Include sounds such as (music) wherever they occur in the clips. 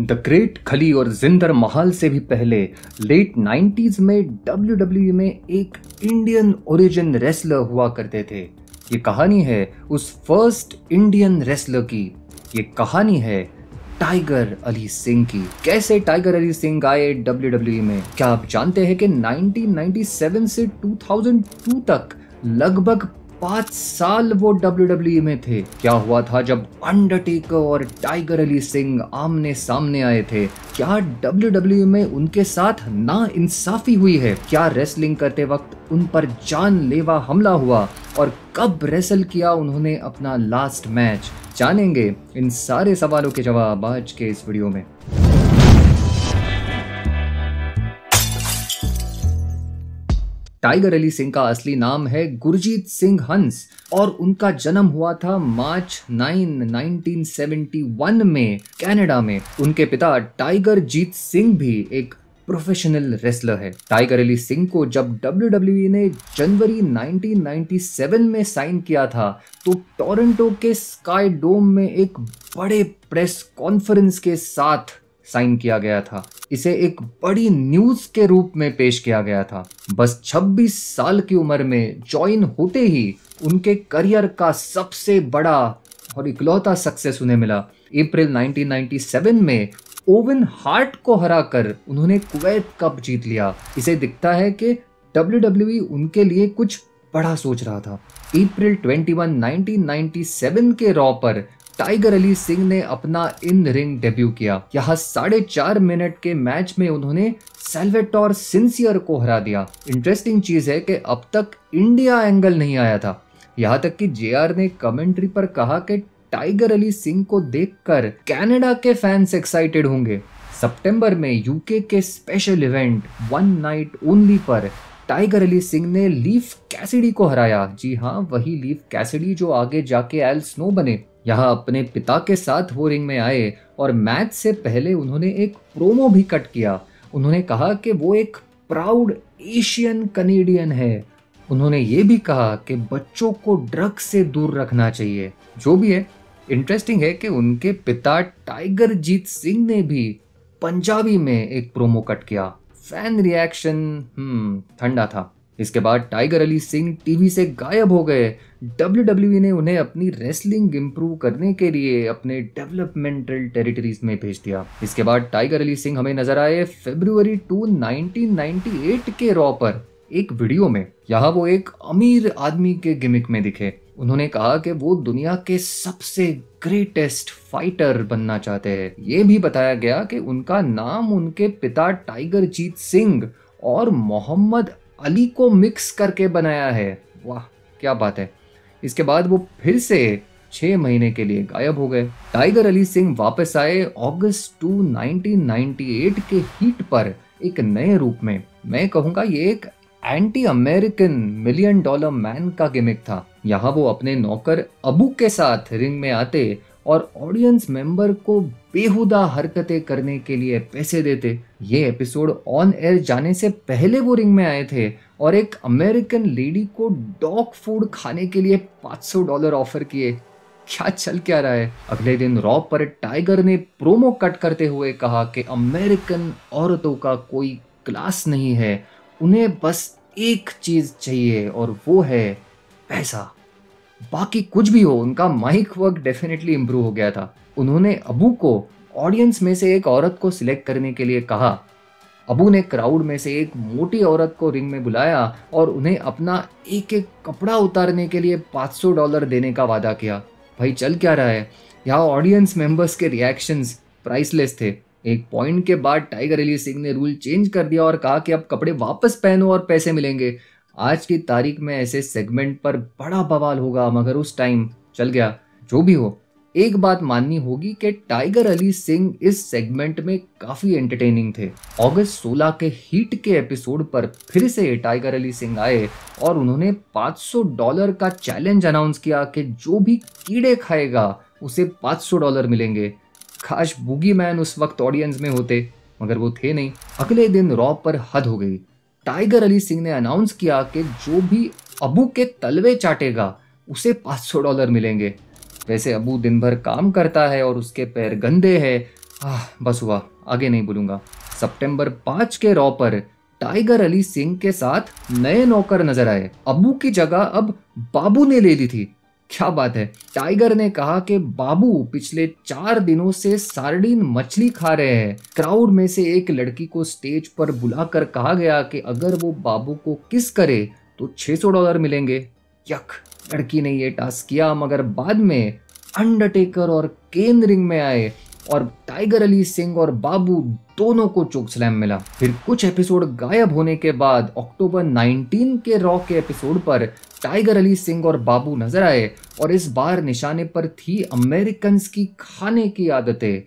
the great खली और जिंदर महल से भी पहले लेट 90s में डब्ल्यू e में एक इंडियन ओरिजिन रेसलर हुआ करते थे ये कहानी है उस फर्स्ट इंडियन रेसलर की ये कहानी है टाइगर अली सिंह की कैसे टाइगर अली सिंह आए डब्ल्यू e में क्या आप जानते हैं कि 1997 से 2002 तक लगभग पांच साल वो डब्ल्यू e में थे क्या हुआ था जब अंडरटेकर और टाइगर अली सिंह आमने सामने आए थे क्या डब्ल्यू e में उनके साथ ना इंसाफी हुई है क्या रेसलिंग करते वक्त उन पर जानलेवा हमला हुआ और कब रेसल किया उन्होंने अपना लास्ट मैच जानेंगे इन सारे सवालों के जवाब आज के इस वीडियो में टाइगर अली सिंह का असली नाम है गुरजीत सिंह हंस और उनका जन्म हुआ था मार्च 9 1971 में कनाडा में उनके पिता टाइगर जीत सिंह भी एक प्रोफेशनल रेसलर है टाइगर अली सिंह को जब डब्ल्यू ने जनवरी 1997 में साइन किया था तो टोरंटो के स्काई डोम में एक बड़े प्रेस कॉन्फ्रेंस के साथ साइन किया गया था इसे एक बड़ी न्यूज के रूप में पेश किया गया था बस 26 साल की उम्र में ज्वाइन होते ही उनके करियर का सबसे बड़ा और इकलौता सक्सेस उन्हें मिला अप्रैल 1997 में ओवन हार्ट को हराकर उन्होंने कुवैत कप जीत लिया इसे दिखता है कि डब्ल्यू उनके लिए कुछ बड़ा सोच रहा था अप्रैल 21, 1997 के रॉ पर टाइगर अली सिंह ने अपना इन रिंग डेब्यू किया यहाँ साढ़े चार मिनट के मैच में उन्होंने सेल्वेटोर सिंसियर को हरा दिया इंटरेस्टिंग चीज है कि अब तक इंडिया एंगल नहीं आया था यहाँ तक कि जे ने कमेंट्री पर कहा कि टाइगर अली सिंह को देखकर कनाडा के फैंस एक्साइटेड होंगे सितंबर में यूके के special event one night only पर टाइगर अली सिंह ने लीफ कैसिडी को हराया जी हाँ वही लीफ कैसिडी जो आगे जाके एल स्नो बने यहाँ अपने पिता के साथ वो रिंग में आए और मैच से पहले उन्होंने एक प्रोमो भी कट किया उन्होंने कहा कि वो एक प्राउड एशियन कनेडियन है उन्होंने ये भी कहा कि बच्चों को ड्रग से दूर रखना चाहिए जो भी है इंटरेस्टिंग है कि उनके पिता टाइगर जीत सिंह ने भी पंजाबी में एक प्रोमो कट किया फैन रिएक्शन हम्म, ठंडा था इसके बाद टाइगर अली सिंह टीवी से गायब हो गए डब्ल्यू ने उन्हें अपनी रेसलिंग इम्प्रूव करने के लिए अपने डेवलपमेंटल टेरिटरीज में भेज दिया इसके बाद टाइगर अली सिंह हमें नजर आए फेब्रुवरी टू नाइनटीन के रॉ पर एक वीडियो में यहाँ वो एक अमीर आदमी के गिमिक में दिखे उन्होंने कहा कि वो दुनिया के सबसे ग्रेटेस्ट फाइटर बनना चाहते हैं ये भी बताया गया कि उनका नाम उनके पिता टाइगर जीत सिंह और मोहम्मद अली को मिक्स करके बनाया है वाह क्या बात है इसके बाद वो फिर से छह महीने के लिए गायब हो गए टाइगर अली सिंह वापस आए अगस्त टू 1998 के हीट पर एक नए रूप में मैं कहूंगा ये एक anti American million dollar man का गिमिक था यहाँ वो अपने नौकर अबू के साथ रिंग में आते और ऑडियंस मेंबर को बेहुदा हरकतें करने के लिए पैसे देते ये एपिसोड ऑन एयर जाने से पहले वो रिंग में आए थे और एक अमेरिकन लेडी को डॉग फूड खाने के लिए 500 डॉलर ऑफर किए क्या चल क्या रहा है अगले दिन रॉ पर टाइगर ने प्रोमो कट करते हुए कहा कि अमेरिकन औरतों का कोई क्लास नहीं है उन्हें बस एक चीज़ चाहिए और वो है पैसा बाकी कुछ भी हो उनका माइक वर्क डेफिनेटली इंप्रूव हो गया था उन्होंने अबू को ऑडियंस में से एक औरत को सिलेक्ट करने के लिए कहा अबू ने क्राउड में से एक मोटी औरत को रिंग में बुलाया और उन्हें अपना एक एक कपड़ा उतारने के लिए 500 डॉलर देने का वादा किया भाई चल क्या रहा है यहाँ ऑडियंस मेंबर्स के रिएक्शंस प्राइसलेस थे एक पॉइंट के बाद टाइगर अली सिंह ने रूल चेंज कर दिया और कहा कि अब कपड़े वापस पहनो और पैसे मिलेंगे आज की तारीख में ऐसे सेगमेंट पर बड़ा बवाल होगा मगर उस टाइम चल गया जो भी हो एक बात माननी होगी कि टाइगर अली सिंह इस सेगमेंट में काफ़ी एंटरटेनिंग थे अगस्त 16 के हीट के एपिसोड पर फिर से टाइगर अली सिंह आए और उन्होंने 500 डॉलर का चैलेंज अनाउंस किया कि जो भी कीड़े खाएगा उसे 500 डॉलर मिलेंगे काश बूगी मैन उस वक्त ऑडियंस में होते मगर वो थे नहीं अगले दिन रॉब पर हद हो गई टाइगर अली सिंह ने अनाउंस किया कि जो भी अबू के तलवे चाटेगा उसे 500 डॉलर मिलेंगे वैसे अबू दिन भर काम करता है और उसके पैर गंदे आ, बस हुआ आगे नहीं बोलूंगा सितंबर पांच के रॉ पर टाइगर अली सिंह के साथ नए नौकर नजर आए अबू की जगह अब बाबू ने ले ली थी क्या बात है टाइगर ने कहा कि बाबू पिछले चार दिनों से सार्डिन मछली खा रहे हैं क्राउड में से एक लड़की को स्टेज पर बुलाकर कहा गया कि अगर वो बाबू को किस करे तो 600 डॉलर मिलेंगे यक लड़की ने ये टास्क किया मगर बाद में अंडरटेकर और केन रिंग में आए और टाइगर अली सिंह और बाबू दोनों को चोक स्लैम मिला फिर कुछ एपिसोड गायब होने के बाद अक्टूबर 19 के रॉ के एपिसोड पर टाइगर अली सिंह और बाबू नजर आए और इस बार निशाने पर थी अमेरिकन की खाने की आदतें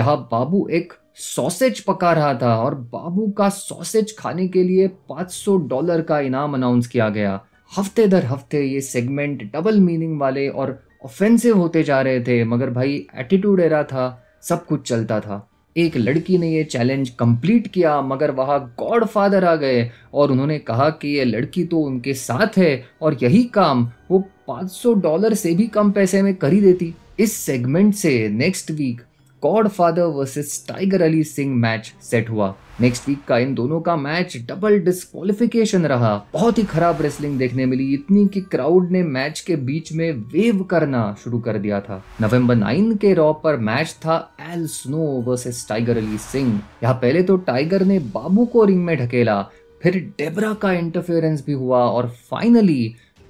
यहाँ बाबू एक सॉसेज पका रहा था और बाबू का सॉसेज खाने के लिए 500 डॉलर का इनाम अनाउंस किया गया हफ्ते दर हफ्ते ये सेगमेंट डबल मीनिंग वाले और ऑफेंसिव होते जा रहे थे मगर भाई एटीट्यूड एरा था सब कुछ चलता था एक लड़की ने ये चैलेंज कंप्लीट किया मगर वहाँ गॉड फादर आ गए और उन्होंने कहा कि ये लड़की तो उनके साथ है और यही काम वो 500 डॉलर से भी कम पैसे में कर ही देती इस सेगमेंट से next week Godfather versus Tiger Ali Singh match set हुआ नेक्स्ट वीक का इन दोनों का मैच डबल डिस्कालिफिकेशन रहा बहुत ही खराब रेसलिंग देखने मिली इतनी कि क्राउड ने मैच के बीच में वेव करना शुरू कर दिया था नवंबर नाइन के रॉ पर मैच था Al Snow versus Tiger Ali Singh यहाँ पहले तो टाइगर ने बाबू को रिंग में ढकेला फिर डेबरा का इंटरफेरेंस भी हुआ और फाइनली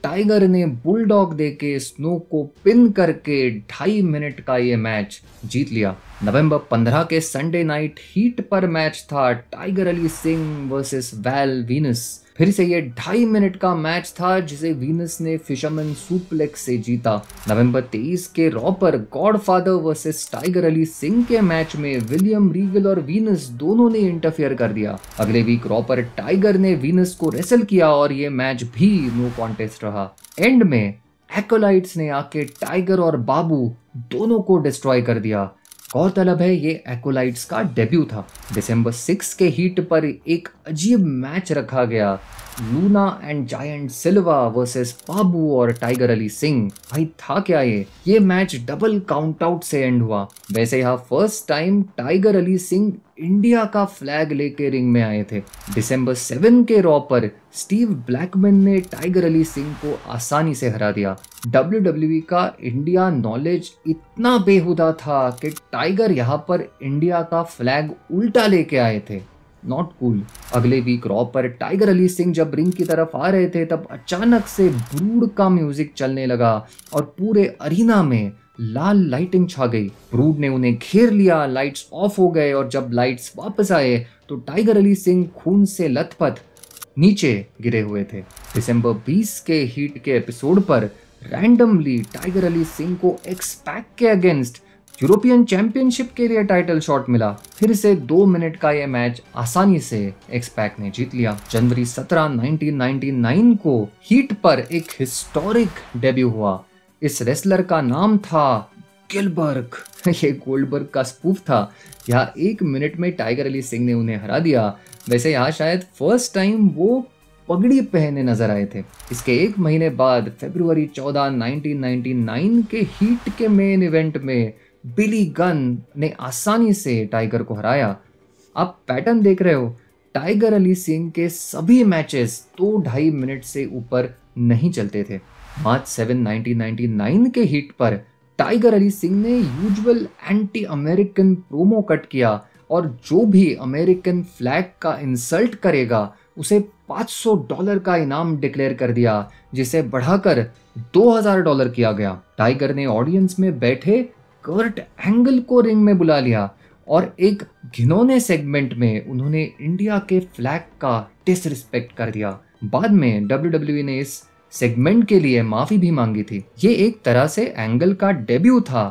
टाइगर ने बुलडॉग देके स्नो को पिन करके ढाई मिनट का ये मैच जीत लिया नवंबर 15 के संडे नाइट हीट पर मैच था Tiger Ali Singh versus Val Venis फिर से ये ढाई मिनट का मैच था जिसे वीनस ने फिशरमैन सुप्लेक्स से जीता नवंबर 23 के रॉ पर Godfather versus Tiger Ali Singh के मैच में विलियम रीगल और वीनस दोनों ने इंटरफेयर कर दिया अगले वीक रॉ पर टाइगर ने वीनस को रेसल किया और ये मैच भी नो कॉन्टेस्ट रहा एंड में एकोलाइट्स ने आके टाइगर और बाबू दोनों को डिस्ट्रॉय कर दिया और तलब है ये एक्लाइट्स का डेब्यू था दिसंबर सिक्स के हीट पर एक अजीब मैच रखा गया Luna and giant Silva versus Babu और टाइगर अली सिंह भाई था क्या ये ये मैच डबल काउंट आउट से एंड हुआ वैसे यहाँ first time Tiger Ali Singh India का फ्लैग लेके रिंग में आए थे दिसंबर सेवन के रॉ पर स्टीव ब्लैकमैन ने टाइगर अली सिंह को आसानी से हरा दिया डब्ल्यू e का इंडिया नॉलेज इतना बेहुदा था कि टाइगर यहाँ पर इंडिया का फ्लैग उल्टा लेके आए थे नॉट कूल अगले वीक रॉ पर टाइगर अली सिंह जब रिंग की तरफ आ रहे थे तब अचानक से ब्रूड का म्यूजिक चलने लगा और पूरे अरीना में लाल लाइटिंग छा गई ब्रूड ने उन्हें घेर लिया लाइट्स ऑफ हो गए और जब लाइट्स वापस आए तो टाइगर अली सिंह खून से लथपथ नीचे गिरे हुए थे दिसंबर 20 के हीट के एपिसोड पर रैंडमली टाइगर अली सिंह को एक्सपैक के अगेंस्ट यूरोपियन चैंपियनशिप के लिए टाइटल शॉट मिला फिर से दो मिनट का यह मैच आसानी से एक्सपैक ने जीत लिया जनवरी 17, 1999 को हीट पर एक हिस्टोरिक डेब्यू हुआ इस रेसलर का नाम था गिलबर्ग (laughs) ये गोल्डबर्ग का स्पूफ था यहाँ एक मिनट में टाइगर अली सिंह ने उन्हें हरा दिया वैसे यहाँ शायद फर्स्ट टाइम वो पगड़ी पहने नजर आए थे इसके एक महीने बाद फेब्रुवरी 14, 1999 के हीट के मेन इवेंट में बिली गन ने आसानी से टाइगर को हराया आप पैटर्न देख रहे हो टाइगर अली सिंह के सभी मैचेस दो ढाई मिनट से ऊपर नहीं चलते थे मार्च सेवन नाइनटीन के हिट पर टाइगर अली सिंह ने usual anti American promo cut किया और जो भी अमेरिकन फ्लैग का इंसल्ट करेगा उसे 500 डॉलर का इनाम डिक्लेयर कर दिया जिसे बढ़ाकर 2000 डॉलर किया गया टाइगर ने ऑडियंस में बैठे कर्ट एंगल को रिंग में बुला लिया और एक घिनौने सेगमेंट में उन्होंने इंडिया के फ्लैग का डिसरिस्पेक्ट कर दिया बाद में डब्ल्यू e ने इस सेगमेंट के लिए माफ़ी भी मांगी थी ये एक तरह से एंगल का डेब्यू था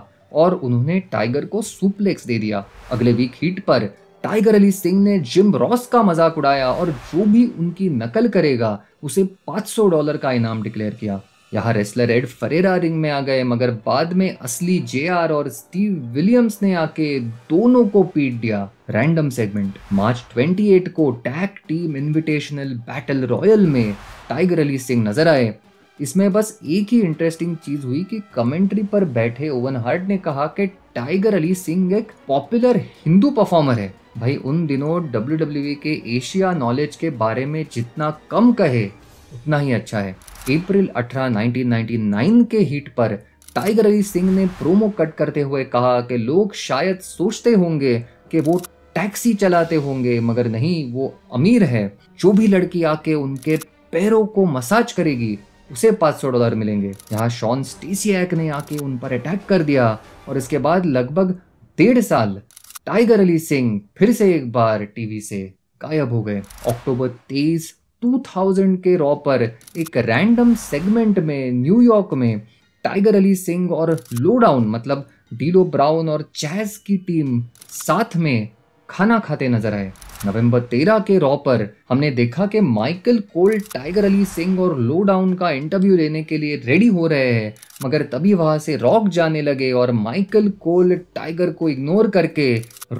और उन्होंने टाइगर को सुप्लेक्स दे दिया अगले वीक हीट पर टाइगर अली सिंह ने जिम रॉस का मजाक उड़ाया और जो भी उनकी नकल करेगा उसे 500 डॉलर का इनाम डिक्लेयर किया यहाँ रेसलर एड फरेरा रिंग में आ गए मगर बाद में असली जे आर और स्टीव विलियम्स ने आके दोनों को पीट दिया रैंडम सेगमेंट मार्च 28 को tag team invitational battle royal में टाइगर अली सिंह नजर आए इसमें बस एक ही इंटरेस्टिंग चीज हुई कि कमेंट्री पर बैठे ओवन हार्ट ने कहा कि टाइगर अली सिंह एक पॉपुलर हिंदू परफॉर्मर है भाई उन दिनों डब्ल्यू e के एशिया नॉलेज के बारे में जितना कम कहे उतना ही अच्छा है अप्रैल 18 1999 के हिट पर टाइगर अली सिंह ने प्रोमो कट करते हुए कहा कि लोग शायद सोचते होंगे कि वो टैक्सी चलाते होंगे मगर नहीं वो अमीर है जो भी लड़की आके उनके पैरों को मसाज करेगी उसे 500 डॉलर मिलेंगे यहाँ शॉन स्टेसियक ने आके उन पर अटैक कर दिया और इसके बाद लगभग डेढ़ साल टाइगर अली सिंह फिर से एक बार टीवी से गायब हो गए अक्टूबर तेईस 2000 के रॉ पर एक रैंडम सेगमेंट में न्यूयॉर्क में टाइगर अली सिंह और लोडाउन मतलब डीडो ब्राउन और चैस की टीम साथ में खाना खाते नजर आए नवंबर 13 के रॉ पर हमने देखा कि Michael Cole Tiger Ali Singh और लोडाउन का इंटरव्यू लेने के लिए रेडी हो रहे हैं मगर तभी वहां से रॉक जाने लगे और माइकल कोल टाइगर को इग्नोर करके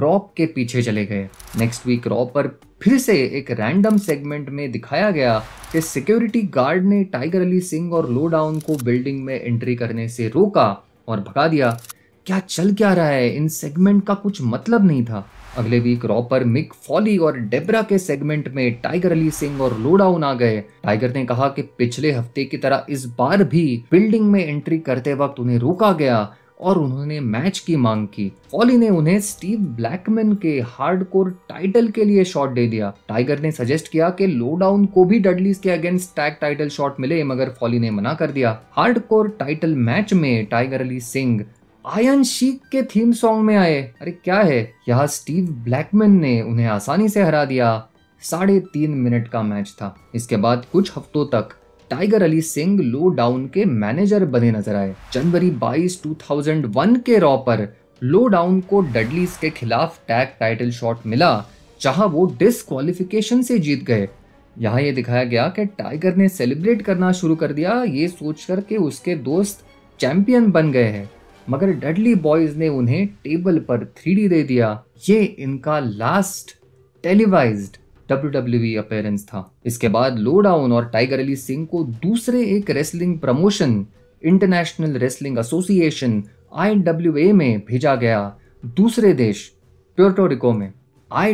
रॉक के पीछे चले गए नेक्स्ट वीक रॉ पर फिर से एक रैंडम सेगमेंट में दिखाया गया कि सिक्योरिटी गार्ड ने टाइगर अली सिंह और लो डाउन को बिल्डिंग में एंट्री करने से रोका और भगा दिया क्या चल क्या रहा है इन सेगमेंट का कुछ मतलब नहीं था अगले वीक रॉपर मिक फॉली और डेबरा के सेगमेंट में टाइगर अली सिंह और लोडाउन आ गए टाइगर ने कहा कि पिछले हफ्ते की तरह इस बार भी बिल्डिंग में एंट्री करते वक्त उन्हें रोका गया और उन्होंने मैच की मांग की फॉली ने उन्हें स्टीव ब्लैकमैन के हार्डकोर टाइटल के लिए शॉट दे दिया टाइगर ने सजेस्ट किया कि लो डाउन को भी डडलीज के अगेंस्ट टैग टाइटल शॉट मिले मगर फॉली ने मना कर दिया हार्डकोर टाइटल मैच में Tiger Ali Singh Iron Sheik के थीम सॉन्ग में आए अरे क्या है यहाँ स्टीव ब्लैकमैन ने उन्हें आसानी से हरा दिया साढ़े तीन मिनट का मैच था इसके बाद कुछ हफ्तों तक Tiger Ali Singh Lo Down के मैनेजर बने नजर आए जनवरी 22 2001 के रॉ पर लो डाउन को डडलीज के खिलाफ टैग टाइटल शॉट मिला जहां वो डिसक्वालिफिकेशन से जीत गए यहां ये दिखाया गया कि टाइगर ने सेलिब्रेट करना शुरू कर दिया ये सोचकर के उसके दोस्त चैंपियन बन गए हैं मगर डडली बॉयज ने उन्हें टेबल पर थ्री दे दिया ये इनका last televised W appearance e था इसके बाद लोडाउन और टाइगर अली सिंह को दूसरे एक wrestling promotion international wrestling association I में भेजा गया दूसरे देश प्योर्टोरिको में आई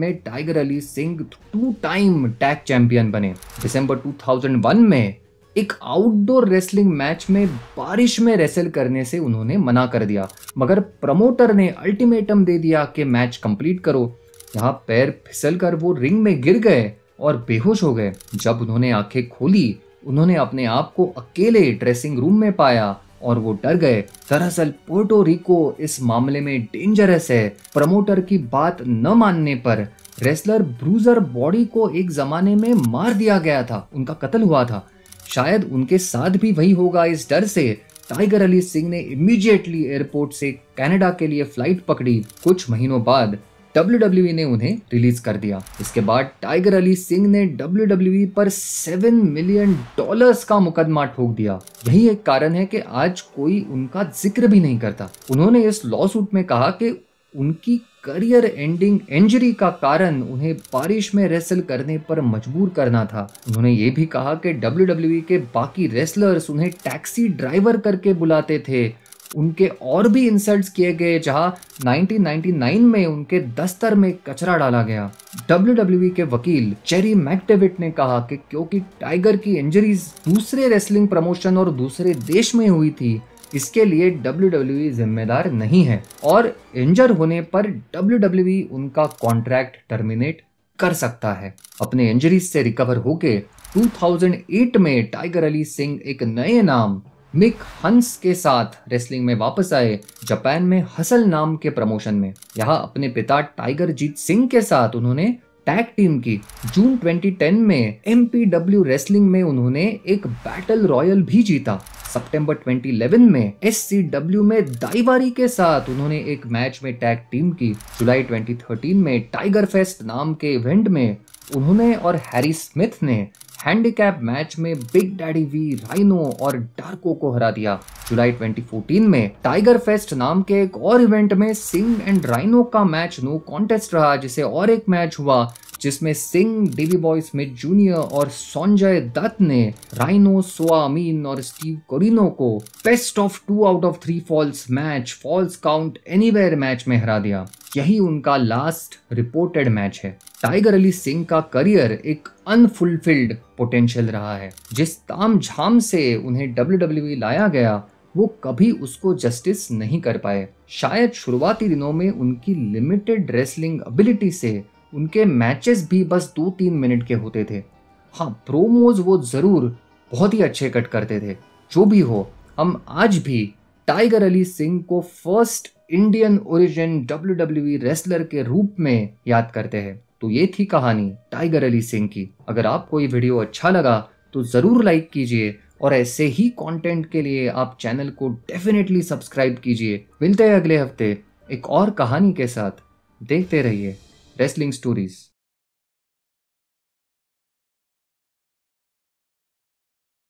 में Tiger Ali Singh two time tag champion बने दिसंबर 2001 में एक आउटडोर रेसलिंग मैच में बारिश में रेसल करने से उन्होंने मना कर दिया मगर प्रमोटर ने अल्टीमेटम दे दिया कि मैच कंप्लीट करो जहां पैर फिसल कर वो रिंग में गिर गए और बेहोश हो गए जब उन्होंने आंखें खोली उन्होंने अपने आप को अकेले ड्रेसिंग रूम में पाया और वो डर गए दरअसल पोर्टो रिको इस मामले में डेंजरस है प्रमोटर की बात न मानने पर रेसलर ब्रूजर बॉडी को एक जमाने में मार दिया गया था उनका कत्ल हुआ था शायद उनके साथ भी वही होगा इस डर से टाइगर अली सिंह ने इमीडिएटली एयरपोर्ट से कनाडा के लिए फ्लाइट पकड़ी कुछ महीनों बाद डब्ल्यू e ने उन्हें रिलीज कर दिया इसके बाद टाइगर अली सिंह ने डब्ल्यू e पर सेवन मिलियन डॉलर्स का मुकदमा ठोक दिया यही एक कारण है कि आज कोई उनका जिक्र भी नहीं करता उन्होंने इस लॉ सूट में कहा कि उनकी करियर एंडिंग इंजरी का कारण उन्हें बारिश में रेसल करने पर मजबूर करना था उन्होंने ये भी कहा कि डब्ल्यू e के बाकी रेसलर्स उन्हें टैक्सी ड्राइवर करके बुलाते थे उनके और भी इंसल्ट्स किए गए जहां 1999 में उनके दस्तर में कचरा डाला गया डब्ल्यू e के वकील चेरी मैकडेविट ने कहा कि क्योंकि टाइगर की इंजरीज दूसरे रेसलिंग प्रमोशन और दूसरे देश में हुई थी इसके लिए डब्ल्यू e जिम्मेदार नहीं है और इंजर होने पर डब्ल्यू e उनका कॉन्ट्रैक्ट टर्मिनेट कर सकता है अपने इंजरीज से रिकवर होके 2008 में टाइगर अली सिंह एक नए नाम मिक हंस के साथ रेसलिंग में वापस आए जापान में हसल नाम के प्रमोशन में यहाँ अपने पिता टाइगर जीत सिंह के साथ उन्होंने टैग टीम की जून 2010 में एम रेसलिंग में उन्होंने एक बैटल रॉयल भी जीता सितंबर 2011 में एस में दाईवारी के साथ उन्होंने एक मैच में टैग टीम की जुलाई 2013 में टाइगर फेस्ट नाम के इवेंट में उन्होंने और हैरी स्मिथ ने हैंडीकैप मैच में बिग डैडी वी राइनो और डार्को को हरा दिया जुलाई 2014 में टाइगर फेस्ट नाम के एक और इवेंट में सिंह एंड राइनो का मैच नो कॉन्टेस्ट रहा जिसे और एक मैच हुआ जिसमें Singh Davey Boy Smith junior और संजय दत्त ने राइनो सोआ अमीन और स्टीव कोरिनो को best of two out of three falls match falls count anywhere match में हरा दिया यही उनका लास्ट रिपोर्टेड मैच है टाइगर अली सिंह का करियर एक अनफुलफिल्ड पोटेंशियल रहा है जिस ताम झाम से उन्हें डब्ल्यू e लाया गया वो कभी उसको जस्टिस नहीं कर पाए शायद शुरुआती दिनों में उनकी लिमिटेड रेसलिंग एबिलिटी से उनके मैचेस भी बस दो तीन मिनट के होते थे हाँ प्रोमोज वो ज़रूर बहुत ही अच्छे कट करते थे जो भी हो हम आज भी टाइगर अली सिंह को first Indian origin W W wrestler के रूप में याद करते हैं तो ये थी कहानी टाइगर अली सिंह की अगर आपको ये वीडियो अच्छा लगा तो ज़रूर लाइक कीजिए और ऐसे ही कंटेंट के लिए आप चैनल को डेफिनेटली सब्सक्राइब कीजिए मिलते हैं अगले हफ्ते एक और कहानी के साथ देखते रहिए wrestling stories